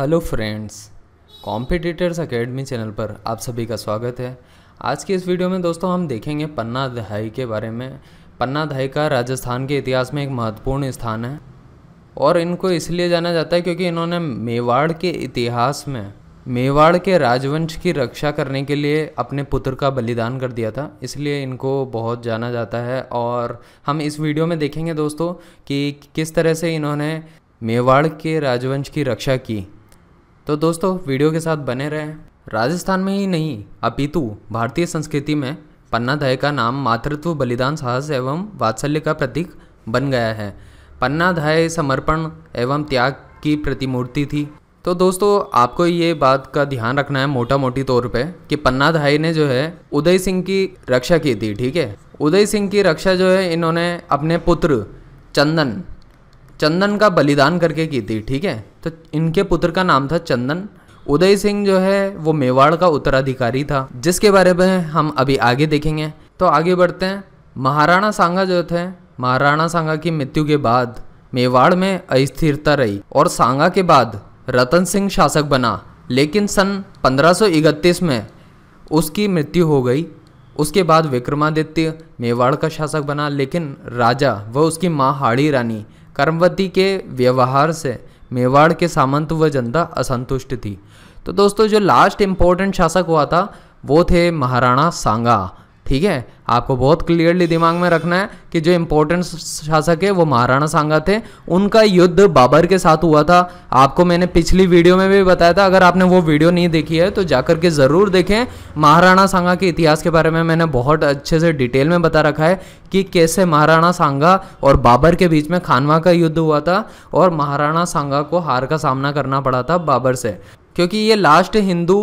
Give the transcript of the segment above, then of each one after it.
hello friends competitors academy channel पर आप सभी का स्वागत है आज की इस वीडियो में दोस्तों हम देखेंगे पन्ना दहाई के बारे में पन्ना दहाई का राजस्थान के इतिहास में एक महत्वपूर्ण स्थान है और इनको इसलिए जाना जाता है क्योंकि इन्होंने मेवाड़ के इतिहास में मेवाड़ के राजवंश की रक्षा करने के लिए अपने पुत्र का बलिदान कर दिया था इसलिए इनको बहुत जाना जाता है और हम इस वीडियो में देखेंगे दोस्तों कि किस तरह से इन्होंने मेवाड़ के राजवंश की रक्षा की तो दोस्तों वीडियो के साथ बने रहें राजस्थान में ही नहीं अपितु भारतीय संस्कृति में पन्ना दह का नाम मातृत्व बलिदान साहस एवं वात्सल्य का प्रतीक बन गया है पन्ना दह समर्पण एवं त्याग की प्रतिमूर्ति थी तो दोस्तों आपको ये बात का ध्यान रखना है मोटा मोटी तौर पे कि पन्ना धाई ने जो है उदय सिंह की रक्षा की थी ठीक है उदय सिंह की रक्षा जो है इन्होंने अपने पुत्र चंदन चंदन का बलिदान करके की थी ठीक है तो इनके पुत्र का नाम था चंदन उदय सिंह जो है वो मेवाड़ का उत्तराधिकारी था जिसके बारे में हम अभी आगे देखेंगे तो आगे बढ़ते हैं महाराणा सांगा जो थे महाराणा सांगा की मृत्यु के बाद मेवाड़ में अस्थिरता रही और सांगा के बाद रतन सिंह शासक बना लेकिन सन 1531 में उसकी मृत्यु हो गई उसके बाद विक्रमादित्य मेवाड़ का शासक बना लेकिन राजा व उसकी माँ हाड़ी रानी कर्मवती के व्यवहार से मेवाड़ के सामंत व जनता असंतुष्ट थी तो दोस्तों जो लास्ट इम्पोर्टेंट शासक हुआ था वो थे महाराणा सांगा ठीक है आपको बहुत क्लियरली दिमाग में रखना है कि जो इंपॉर्टेंट शासक है वो महाराणा सांगा थे उनका युद्ध बाबर के साथ हुआ था आपको मैंने पिछली वीडियो में भी बताया था अगर आपने वो वीडियो नहीं देखी है तो जाकर के ज़रूर देखें महाराणा सांगा के इतिहास के बारे में मैंने बहुत अच्छे से डिटेल में बता रखा है कि कैसे महाराणा सांगा और बाबर के बीच में खानवा का युद्ध हुआ था और महाराणा सांगा को हार का सामना करना पड़ा था बाबर से क्योंकि ये लास्ट हिंदू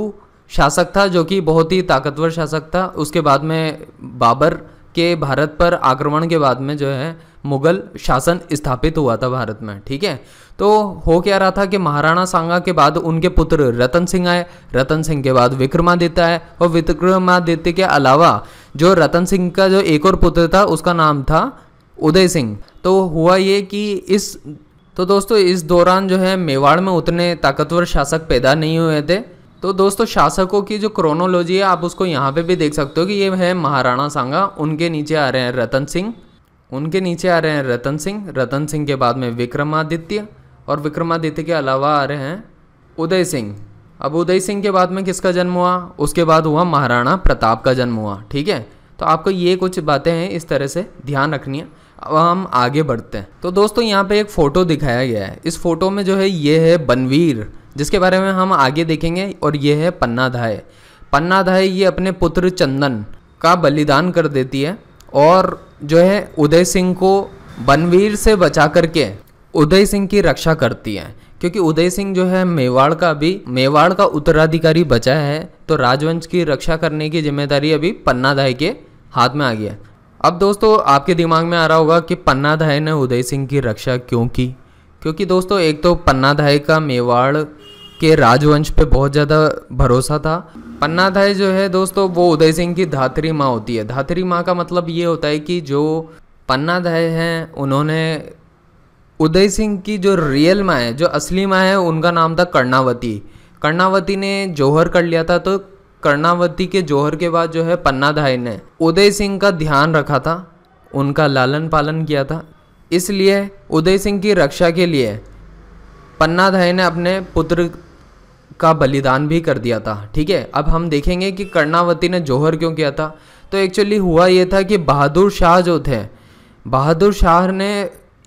शासक था जो कि बहुत ही ताकतवर शासक था उसके बाद में बाबर के भारत पर आक्रमण के बाद में जो है मुगल शासन स्थापित हुआ था भारत में ठीक है तो हो क्या रहा था कि महाराणा सांगा के बाद उनके पुत्र रतन सिंह आए रतन सिंह के बाद विक्रमादित्य आए और विक्रमादित्य के अलावा जो रतन सिंह का जो एक और पुत्र था उसका नाम था उदय सिंह तो हुआ ये कि इस तो दोस्तों इस दौरान जो है मेवाड़ में उतने ताकतवर शासक पैदा नहीं हुए थे तो दोस्तों शासकों की जो क्रोनोलॉजी है आप उसको यहाँ पे भी देख सकते हो कि ये है महाराणा सांगा उनके नीचे आ रहे हैं रतन सिंह उनके नीचे आ रहे हैं रतन सिंह रतन सिंह के बाद में विक्रमादित्य और विक्रमादित्य के अलावा आ रहे हैं उदय सिंह अब उदय सिंह के बाद में किसका जन्म हुआ उसके बाद हुआ महाराणा प्रताप का जन्म हुआ ठीक है तो आपको ये कुछ बातें हैं इस तरह से ध्यान रखनी है अब हम आगे बढ़ते हैं तो दोस्तों यहाँ पे एक फ़ोटो दिखाया गया है इस फोटो में जो है ये है बनवीर जिसके बारे में हम आगे देखेंगे और ये है पन्नाधाय पन्नाधाय ये अपने पुत्र चंदन का बलिदान कर देती है और जो है उदय सिंह को बनवीर से बचा करके उदय सिंह की रक्षा करती है क्योंकि उदय सिंह जो है मेवाड़ का अभी मेवाड़ का उत्तराधिकारी बचा है तो राजवंश की रक्षा करने की जिम्मेदारी अभी पन्नाधाय के हाथ में आ गई है अब दोस्तों आपके दिमाग में आ रहा होगा कि पन्नाधाय ने उदय सिंह की रक्षा क्यों की क्योंकि दोस्तों एक तो पन्नाधाय का मेवाड़ के राजवंश पे बहुत ज़्यादा भरोसा था पन्ना थाई जो है दोस्तों वो उदय सिंह की धात्री माँ होती है धात्री माँ का मतलब ये होता है कि जो पन्ना थाई हैं उन्होंने उदय सिंह की जो रियल माँ है जो असली माँ है उनका नाम था कर्णावती कर्णावती ने जौहर कर लिया था तो कर्णावती के जौहर के बाद जो है पन्ना ने उदय सिंह का ध्यान रखा था उनका लालन पालन किया था इसलिए उदय सिंह की रक्षा के लिए पन्ना धाई ने अपने पुत्र का बलिदान भी कर दिया था ठीक है अब हम देखेंगे कि कर्णावती ने जौहर क्यों किया था तो एक्चुअली हुआ ये था कि बहादुर शाह जो थे बहादुर शाह ने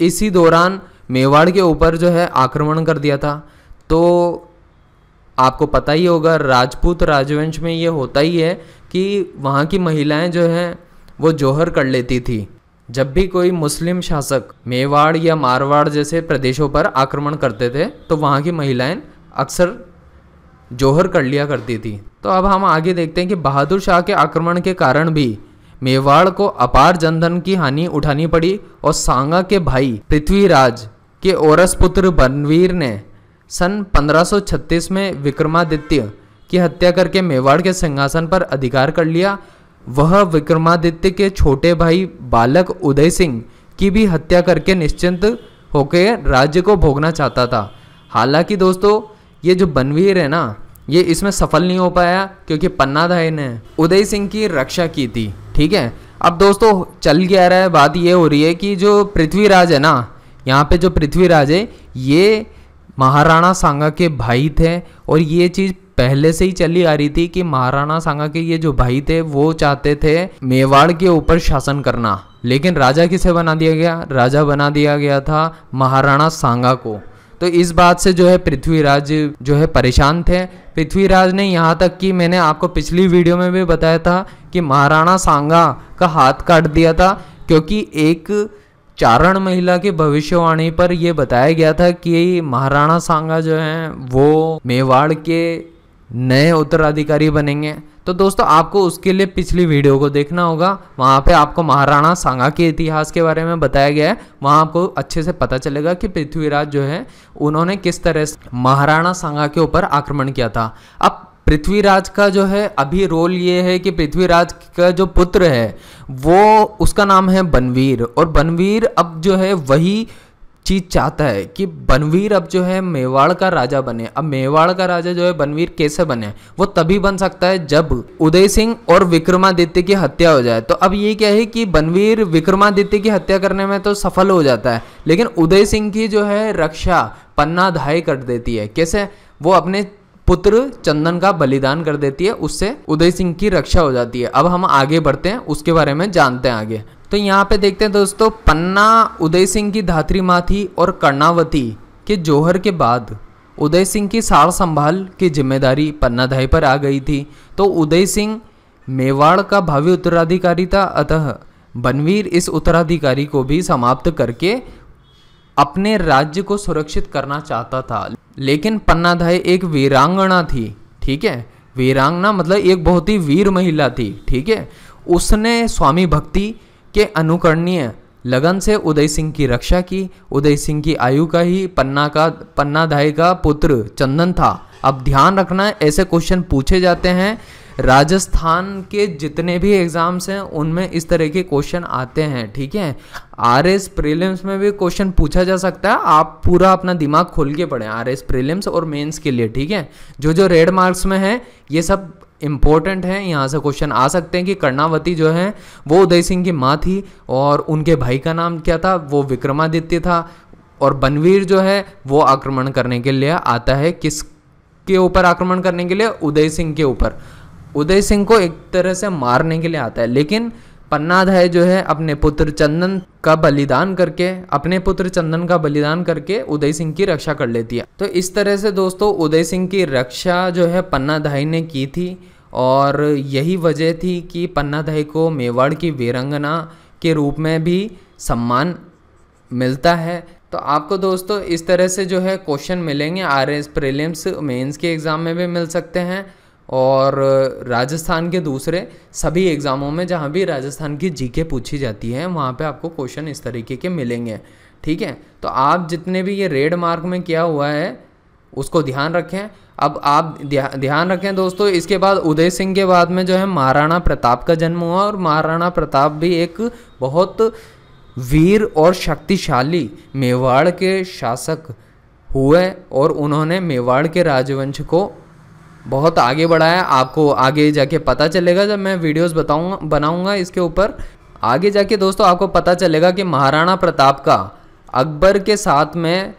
इसी दौरान मेवाड़ के ऊपर जो है आक्रमण कर दिया था तो आपको पता ही होगा राजपूत राजवंश में ये होता ही है कि वहाँ की महिलाएं जो हैं वो जौहर कर लेती थी जब भी कोई मुस्लिम शासक मेवाड़ या मारवाड़ जैसे प्रदेशों पर आक्रमण करते थे तो वहाँ की महिलाएं अक्सर जोहर कर लिया करती थी तो अब हम आगे देखते हैं कि बहादुर शाह के आक्रमण के कारण भी मेवाड़ को अपार जनधन की हानि उठानी पड़ी और सांगा के भाई पृथ्वीराज के ओरस पुत्र बनवीर ने सन 1536 में विक्रमादित्य की हत्या करके मेवाड़ के सिंहासन पर अधिकार कर लिया वह विक्रमादित्य के छोटे भाई बालक उदय सिंह की भी हत्या करके निश्चिंत होकर राज्य को भोगना चाहता था हालांकि दोस्तों ये जो बनवीर है ना ये इसमें सफल नहीं हो पाया क्योंकि पन्ना था इन्हें उदय सिंह की रक्षा की थी ठीक है अब दोस्तों चल गया रहा है बात ये हो रही है कि जो पृथ्वीराज है ना यहाँ पे जो पृथ्वीराज है ये महाराणा सांगा के भाई थे और ये चीज़ पहले से ही चली आ रही थी कि महाराणा सांगा के ये जो भाई थे वो चाहते थे मेवाड़ के ऊपर शासन करना लेकिन राजा किसे बना दिया गया राजा बना दिया गया था महाराणा सांगा को तो इस बात से जो है पृथ्वीराज जो है परेशान थे पृथ्वीराज ने यहाँ तक कि मैंने आपको पिछली वीडियो में भी बताया था कि महाराणा सांगा का हाथ काट दिया था क्योंकि एक चारण महिला की भविष्यवाणी पर यह बताया गया था कि महाराणा सांगा जो है वो मेवाड़ के नए उत्तराधिकारी बनेंगे तो दोस्तों आपको उसके लिए पिछली वीडियो को देखना होगा वहाँ पे आपको महाराणा सांगा के इतिहास के बारे में बताया गया है वहाँ आपको अच्छे से पता चलेगा कि पृथ्वीराज जो है उन्होंने किस तरह से महाराणा सांगा के ऊपर आक्रमण किया था अब पृथ्वीराज का जो है अभी रोल ये है कि पृथ्वीराज का जो पुत्र है वो उसका नाम है बनवीर और बनवीर अब जो है वही चीज़ चाहता है कि बनवीर अब जो है मेवाड़ का राजा बने अब मेवाड़ का राजा जो है बनवीर कैसे बने वो तभी बन सकता है जब उदय सिंह और विक्रमादित्य की हत्या हो जाए तो अब ये क्या है कि बनवीर विक्रमादित्य की हत्या करने में तो सफल हो जाता है लेकिन उदय सिंह की जो है रक्षा पन्ना धाई कर देती है कैसे वो अपने पुत्र चंदन का बलिदान कर देती है उससे उदय सिंह की रक्षा हो जाती है अब हम आगे बढ़ते हैं उसके बारे में जानते हैं आगे तो यहाँ पे देखते हैं दोस्तों पन्ना उदय सिंह की धात्री माँ थी और कर्णावती के जौहर के बाद उदय सिंह की सार संभाल की जिम्मेदारी पन्नाधाई पर आ गई थी तो उदय सिंह मेवाड़ का भावी उत्तराधिकारी था अतः बनवीर इस उत्तराधिकारी को भी समाप्त करके अपने राज्य को सुरक्षित करना चाहता था लेकिन पन्नाधाई एक वीरांगना थी ठीक है वीरांगना मतलब एक बहुत ही वीर महिला थी ठीक है उसने स्वामी भक्ति के अनुकरणीय लगन से उदय सिंह की रक्षा की उदय सिंह की आयु का ही पन्ना का पन्नाधाई का पुत्र चंदन था अब ध्यान रखना ऐसे क्वेश्चन पूछे जाते हैं राजस्थान के जितने भी एग्ज़ाम्स हैं उनमें इस तरह के क्वेश्चन आते हैं ठीक है आर एस प्रिलियम्स में भी क्वेश्चन पूछा जा सकता है आप पूरा अपना दिमाग खोल के पढ़ें आर एस प्रिलियम्स और मेंस के लिए ठीक है जो जो रेड मार्क्स में है ये सब इम्पोर्टेंट है यहाँ से क्वेश्चन आ सकते हैं कि कर्णावती जो है वो उदय सिंह की माँ थी और उनके भाई का नाम क्या था वो विक्रमादित्य था और बनवीर जो है वो आक्रमण करने के लिए आता है किस के ऊपर आक्रमण करने के लिए उदय सिंह के ऊपर उदय सिंह को एक तरह से मारने के लिए आता है लेकिन पन्नाधाय जो है अपने पुत्र चंदन का बलिदान करके अपने पुत्र चंदन का बलिदान करके उदय सिंह की रक्षा कर लेती है तो इस तरह से दोस्तों उदय सिंह की रक्षा जो है पन्नाधाई ने की थी और यही वजह थी कि पन्नाधाई को मेवाड़ की वीरंगना के रूप में भी सम्मान मिलता है तो आपको दोस्तों इस तरह से जो है क्वेश्चन मिलेंगे आर एस प्रीलिम्स मेन्स के एग्ज़ाम में भी मिल सकते हैं और राजस्थान के दूसरे सभी एग्ज़ामों में जहाँ भी राजस्थान की जीके पूछी जाती है वहाँ पे आपको क्वेश्चन इस तरीके के मिलेंगे ठीक है तो आप जितने भी ये रेड मार्क में किया हुआ है उसको ध्यान रखें अब आप ध्यान रखें दोस्तों इसके बाद उदय सिंह के बाद में जो है महाराणा प्रताप का जन्म हुआ और महाराणा प्रताप भी एक बहुत वीर और शक्तिशाली मेवाड़ के शासक हुए और उन्होंने मेवाड़ के राजवंश को बहुत आगे बढ़ा है आपको आगे जाके पता चलेगा जब मैं वीडियोस बताऊंगा बनाऊंगा इसके ऊपर आगे जाके दोस्तों आपको पता चलेगा कि महाराणा प्रताप का अकबर के साथ में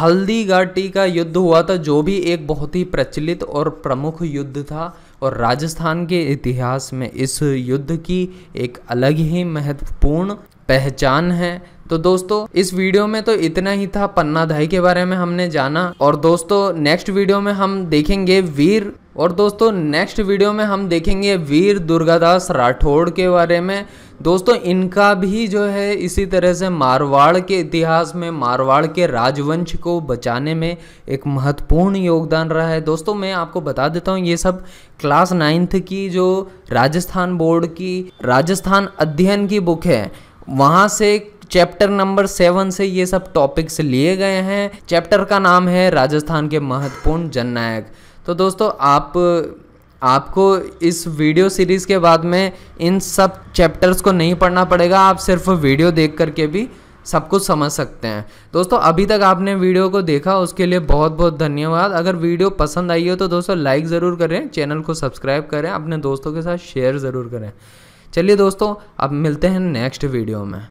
हल्दी घाटी का युद्ध हुआ था जो भी एक बहुत ही प्रचलित और प्रमुख युद्ध था और राजस्थान के इतिहास में इस युद्ध की एक अलग ही महत्वपूर्ण पहचान है तो दोस्तों इस वीडियो में तो इतना ही था पन्ना धाई के बारे में हमने जाना और दोस्तों नेक्स्ट वीडियो में हम देखेंगे वीर और दोस्तों नेक्स्ट वीडियो में हम देखेंगे वीर दुर्गादास राठौड़ के बारे में दोस्तों इनका भी जो है इसी तरह से मारवाड़ के इतिहास में मारवाड़ के राजवंश को बचाने में एक महत्वपूर्ण योगदान रहा है दोस्तों मैं आपको बता देता हूँ ये सब क्लास नाइन्थ की जो राजस्थान बोर्ड की राजस्थान अध्ययन की बुक है वहाँ से चैप्टर नंबर सेवन से ये सब टॉपिक्स लिए गए हैं चैप्टर का नाम है राजस्थान के महत्वपूर्ण जननायक तो दोस्तों आप आपको इस वीडियो सीरीज़ के बाद में इन सब चैप्टर्स को नहीं पढ़ना पड़ेगा आप सिर्फ वीडियो देख करके भी सब कुछ समझ सकते हैं दोस्तों अभी तक आपने वीडियो को देखा उसके लिए बहुत बहुत धन्यवाद अगर वीडियो पसंद आई हो तो दोस्तों लाइक ज़रूर करें चैनल को सब्सक्राइब करें अपने दोस्तों के साथ शेयर ज़रूर करें चलिए दोस्तों अब मिलते हैं नेक्स्ट वीडियो में